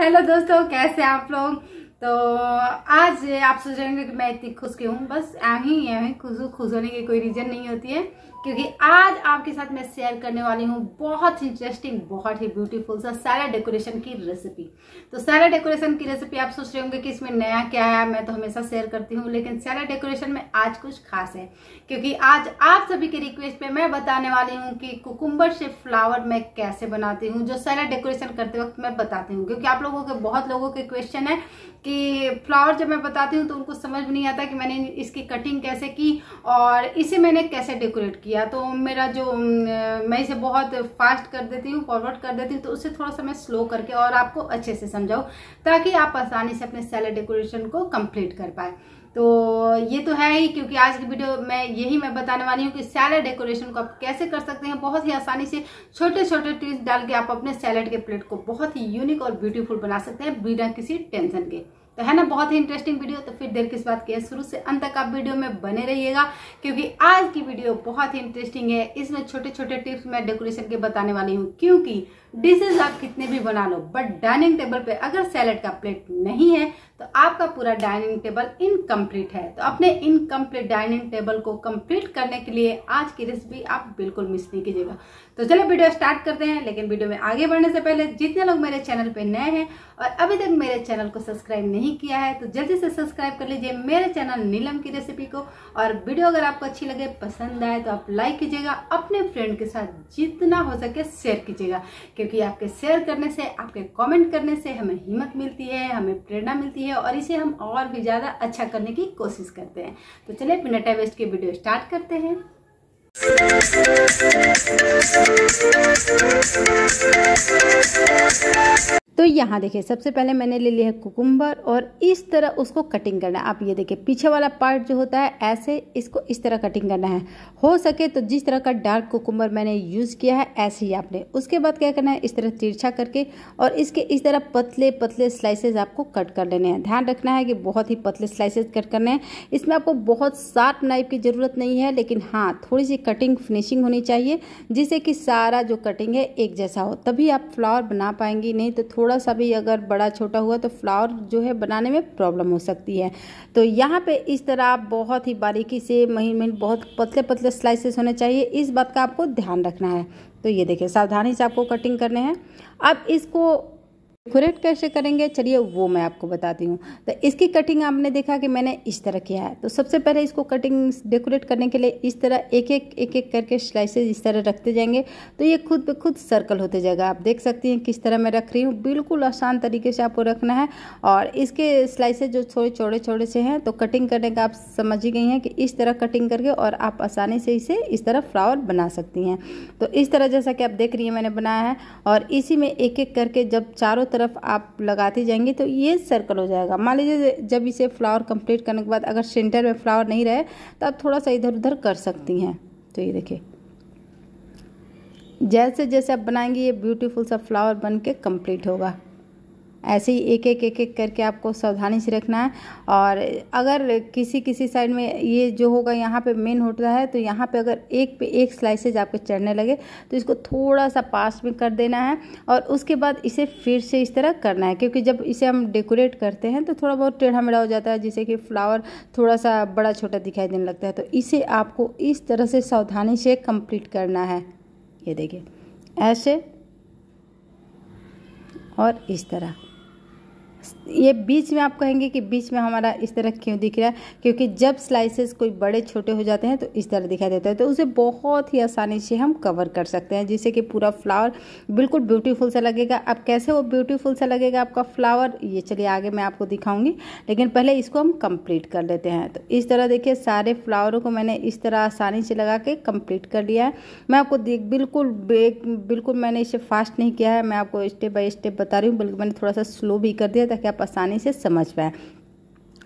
hello दोस्तों कैसे आप लोग तो आज आप सोच रहे हैं कि मैं इतनी खुश क्यों हूँ बस आई ही खुश खुश होने की कोई रीज़न नहीं होती है क्योंकि आज आपके साथ मैं शेयर करने वाली हूँ बहुत ही इंटरेस्टिंग बहुत ही ब्यूटीफुल सा सारा डेकोरेशन की रेसिपी तो सारा डेकोरेशन की रेसिपी आप सोच रहे होंगे कि इसमें नया क्या है मैं तो हमेशा शेयर करती हूँ लेकिन सारा डेकोरेशन में आज कुछ खास है क्योंकि आज आप सभी के रिक्वेस्ट पे मैं बताने वाली हूँ कि कुकुम्बर से फ्लावर मैं कैसे बनाती हूँ जो सारा डेकोरेशन करते वक्त मैं बताती हूँ क्योंकि आप लोगों के बहुत लोगों के क्वेश्चन है कि फ्लावर जब मैं बताती हूँ तो उनको समझ नहीं आता कि मैंने इसकी कटिंग कैसे की और इसे मैंने कैसे डेकोरेट किया किया तो मेरा जो मैं इसे बहुत फास्ट कर देती हूँ फॉरवर्ड कर देती हूँ तो उससे थोड़ा सा मैं स्लो करके और आपको अच्छे से समझाऊँ ताकि आप आसानी से अपने सैलड डेकोरेशन को कम्प्लीट कर पाए तो ये तो है ही क्योंकि आज की वीडियो में यही मैं बताने वाली हूँ कि सैलड डेकोरेशन को आप कैसे कर सकते हैं बहुत ही आसानी से छोटे छोटे ट्विस्ट डाल के आप अपने सैलड के प्लेट को बहुत ही यूनिक और ब्यूटीफुल बना सकते हैं बिना किसी टेंशन के तो है ना बहुत ही इंटरेस्टिंग वीडियो तो फिर देर किस बात की है शुरू से अंत तक आप वीडियो में बने रहिएगा क्योंकि आज की वीडियो बहुत ही इंटरेस्टिंग है इसमें छोटे छोटे टिप्स मैं डेकोरेशन के बताने वाली हूँ क्योंकि डिशेज आप कितने भी बना लो बट डाइनिंग टेबल पे अगर सैलड का प्लेट नहीं है तो आपका पूरा डाइनिंग टेबल इनकम्प्लीट है तो अपने इनकम्प्लीट डाइनिंग टेबल को कम्प्लीट करने के लिए आज की रेसिपी आप बिल्कुल मिस नहीं कीजिएगा तो चलो वीडियो स्टार्ट करते हैं लेकिन वीडियो में आगे बढ़ने से पहले जितने लोग मेरे चैनल पर नए हैं और अभी तक मेरे चैनल को सब्सक्राइब नहीं किया है तो जल्दी से सब्सक्राइब कर लीजिए मेरे चैनल नीलम की रेसिपी को और वीडियो अगर आपको अच्छी लगे पसंद आए तो आप लाइक कीजिएगा अपने फ्रेंड के साथ जितना हो सके शेयर कीजिएगा कि क्योंकि आपके शेयर करने से आपके कमेंट करने से हमें हिम्मत मिलती है हमें प्रेरणा मिलती है और इसे हम और भी ज़्यादा अच्छा करने की कोशिश करते हैं तो चलिए पिनाटा वेस्ट की वीडियो स्टार्ट करते हैं यहाँ देखिए सबसे पहले मैंने ले लिया है कुकुम्बर और इस तरह उसको कटिंग करना है आप ये देखिए पीछे वाला पार्ट जो होता है ऐसे इसको इस तरह कटिंग करना है हो सके तो जिस तरह का डार्क कुकुम्बर मैंने यूज़ किया है ऐसे ही आपने उसके बाद क्या करना है इस तरह तिरछा करके और इसके इस तरह पतले पतले स्लाइसेज आपको कट कर लेने हैं ध्यान रखना है कि बहुत ही पतले स्लाइसेज कट करने हैं इसमें आपको बहुत शार्प नाइफ की ज़रूरत नहीं है लेकिन हाँ थोड़ी सी कटिंग फिनिशिंग होनी चाहिए जिससे कि सारा जो कटिंग है एक जैसा हो तभी आप फ्लावर बना पाएंगी नहीं तो थोड़ा सा भी अगर बड़ा छोटा हुआ तो फ्लावर जो है बनाने में प्रॉब्लम हो सकती है तो यहाँ पे इस तरह आप बहुत ही बारीकी से महीन महीन बहुत पतले पतले स्लाइसेस होने चाहिए इस बात का आपको ध्यान रखना है तो ये देखिए सावधानी से आपको कटिंग करने हैं अब इसको डेकोरेट कैसे करेंगे चलिए वो मैं आपको बताती हूँ तो इसकी कटिंग आपने देखा कि मैंने इस तरह किया है तो सबसे पहले इसको कटिंग डेकोरेट करने के लिए इस तरह एक एक एक एक करके स्लाइसेस इस तरह रखते जाएंगे तो ये खुद पे खुद सर्कल होते जाएगा आप देख सकती हैं किस तरह मैं रख रही हूँ बिल्कुल आसान तरीके से आपको रखना है और इसके स्लाइसेज जो थोड़े चौड़े चौड़े से हैं तो कटिंग करने का आप समझ ही गई हैं कि इस तरह कटिंग करके और आप आसानी से इसे इस तरह फ्लावर बना सकती हैं तो इस तरह जैसा कि आप देख रही हैं मैंने बनाया है और इसी में एक एक करके जब चारों तरफ आप लगाते जाएंगे तो ये सर्कल हो जाएगा मान लीजिए जब इसे फ्लावर कंप्लीट करने के बाद अगर सेंटर में फ्लावर नहीं रहे तो आप थोड़ा सा इधर उधर कर सकती हैं तो ये देखिए जैसे जैसे आप बनाएंगे ये ब्यूटीफुल सा फ्लावर बन के कम्प्लीट होगा ऐसे ही एक एक एक एक करके आपको सावधानी से रखना है और अगर किसी किसी साइड में ये जो होगा यहाँ पे मेन होता है तो यहाँ पे अगर एक पे एक स्लाइसेज आपके चढ़ने लगे तो इसको थोड़ा सा पास में कर देना है और उसके बाद इसे फिर से इस तरह करना है क्योंकि जब इसे हम डेकोरेट करते हैं तो थोड़ा बहुत टेढ़ा मेढ़ा हो जाता है जिससे कि फ्लावर थोड़ा सा बड़ा छोटा दिखाई देने लगता है तो इसे आपको इस तरह से सावधानी से कंप्लीट करना है ये देखिए ऐसे और इस तरह ये बीच में आप कहेंगे कि बीच में हमारा इस तरह क्यों दिख रहा है क्योंकि जब स्लाइसेस कोई बड़े छोटे हो जाते हैं तो इस तरह दिखाई देता है तो उसे बहुत ही आसानी से हम कवर कर सकते हैं जिससे कि पूरा फ्लावर बिल्कुल ब्यूटीफुल सा लगेगा अब कैसे वो ब्यूटीफुल सा लगेगा आपका फ्लावर ये चलिए आगे मैं आपको दिखाऊंगी लेकिन पहले इसको हम कंप्लीट कर लेते हैं तो इस तरह देखिए सारे फ्लावरों को मैंने इस तरह आसानी से लगा के कम्प्लीट कर लिया है मैं आपको बिल्कुल बिल्कुल मैंने इसे फास्ट नहीं किया है मैं आपको स्टेप बाय स्टेप बता रही हूँ बल्कि मैंने थोड़ा सा स्लो भी कर दिया ताकि आप आसानी से समझ पाए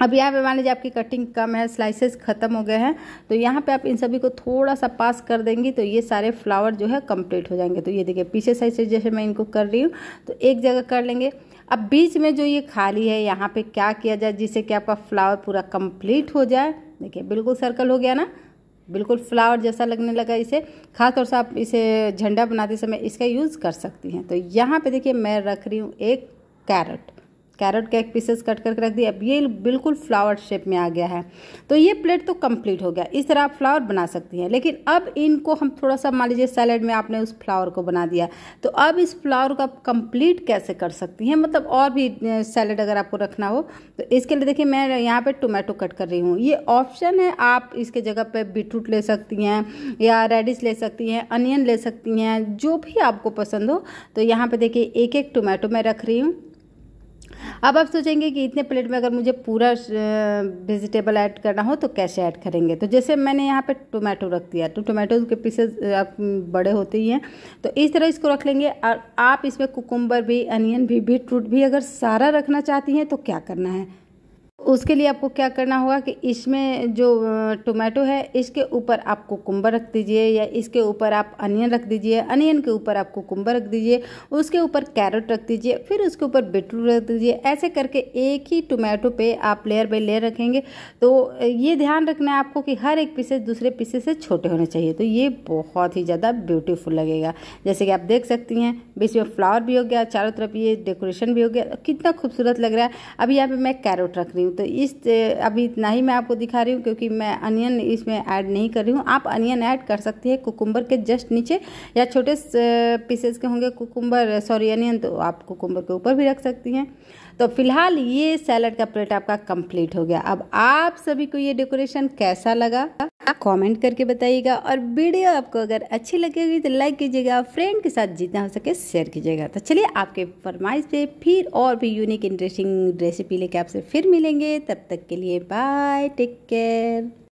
अब यहाँ पे मान लीजिए आपकी कटिंग कम है स्लाइसेस ख़त्म हो गए हैं तो यहाँ पे आप इन सभी को थोड़ा सा पास कर देंगी तो ये सारे फ्लावर जो है कंप्लीट हो जाएंगे तो ये देखिए पीछे साइड से जैसे मैं इनको कर रही हूँ तो एक जगह कर लेंगे अब बीच में जो ये खाली है यहाँ पे क्या किया जाए जिससे कि आपका फ्लावर पूरा कंप्लीट हो जाए देखिए बिल्कुल सर्कल हो गया ना बिल्कुल फ्लावर जैसा लगने लगा इसे खासतौर से आप इसे झंडा बनाते समय इसका यूज़ कर सकती हैं तो यहाँ पर देखिए मैं रख रही हूँ एक कैरेट कैरेट का एक पीसेस कट करके रख दिया अब ये बिल्कुल फ्लावर शेप में आ गया है तो ये प्लेट तो कंप्लीट हो गया इस तरह आप फ्लावर बना सकती हैं लेकिन अब इनको हम थोड़ा सा मान लीजिए सैलड में आपने उस फ्लावर को बना दिया तो अब इस फ्लावर को आप कंप्लीट कैसे कर सकती हैं मतलब और भी सैलड अगर आपको रखना हो तो इसके लिए देखिए मैं यहाँ पर टोमेटो कट कर रही हूँ ये ऑप्शन है आप इसके जगह पर बीटरूट ले सकती हैं या रेडिश ले सकती हैं अनियन ले सकती हैं जो भी आपको पसंद हो तो यहाँ पर देखिए एक एक टोमेटो मैं रख रही हूँ अब आप सोचेंगे कि इतने प्लेट में अगर मुझे पूरा वेजिटेबल ऐड करना हो तो कैसे ऐड करेंगे तो जैसे मैंने यहाँ पे टोमेटो रख दिया तो टोमेटो के पीसेस आप बड़े होते ही हैं तो इस तरह इसको रख लेंगे और आप इसमें कुकुम्बर भी अनियन भी बीट रूट भी अगर सारा रखना चाहती हैं तो क्या करना है उसके लिए आपको क्या करना होगा कि इसमें जो टोमेटो है इसके ऊपर आप कुकुम्बर रख दीजिए या इसके ऊपर आप अनियन रख दीजिए अनियन के ऊपर आप कुकुम्बर रख दीजिए उसके ऊपर कैरेट रख दीजिए फिर उसके ऊपर बीटरूट रख दीजिए ऐसे करके एक ही टोमेटो पे आप लेयर बाई लेयर रखेंगे तो ये ध्यान रखना है आपको कि हर एक पीसेस दूसरे पीसेस से छोटे होने चाहिए तो ये बहुत ही ज़्यादा ब्यूटीफुल लगेगा जैसे कि आप देख सकती हैं बीच में फ्लावर भी हो गया चारों तरफ ये डेकोरेशन भी हो गया कितना खूबसूरत लग रहा है अभी यहाँ पर मैं कैरेट रख रही हूँ हूँ तो इस अभी इतना ही मैं आपको दिखा रही हूँ क्योंकि मैं अनियन इसमें ऐड नहीं कर रही हूँ आप अनियन ऐड कर सकती है कुकुम्बर के जस्ट नीचे या छोटे पीसेस के होंगे कुकुम्बर सॉरी अनियन तो आप कुकुम्बर के ऊपर भी रख सकती हैं तो फिलहाल ये सैलड का प्लेट आपका कंप्लीट हो गया अब आप सभी को ये डेकोरेशन कैसा लगा कमेंट करके बताइएगा और वीडियो आपको अगर अच्छी लगेगी तो लाइक कीजिएगा फ्रेंड के साथ जितना हो सके शेयर कीजिएगा तो चलिए आपके फरमाइश पे फिर और भी यूनिक इंटरेस्टिंग रेसिपी लेके आपसे फिर मिलेंगे तब तक के लिए बाय टेक केयर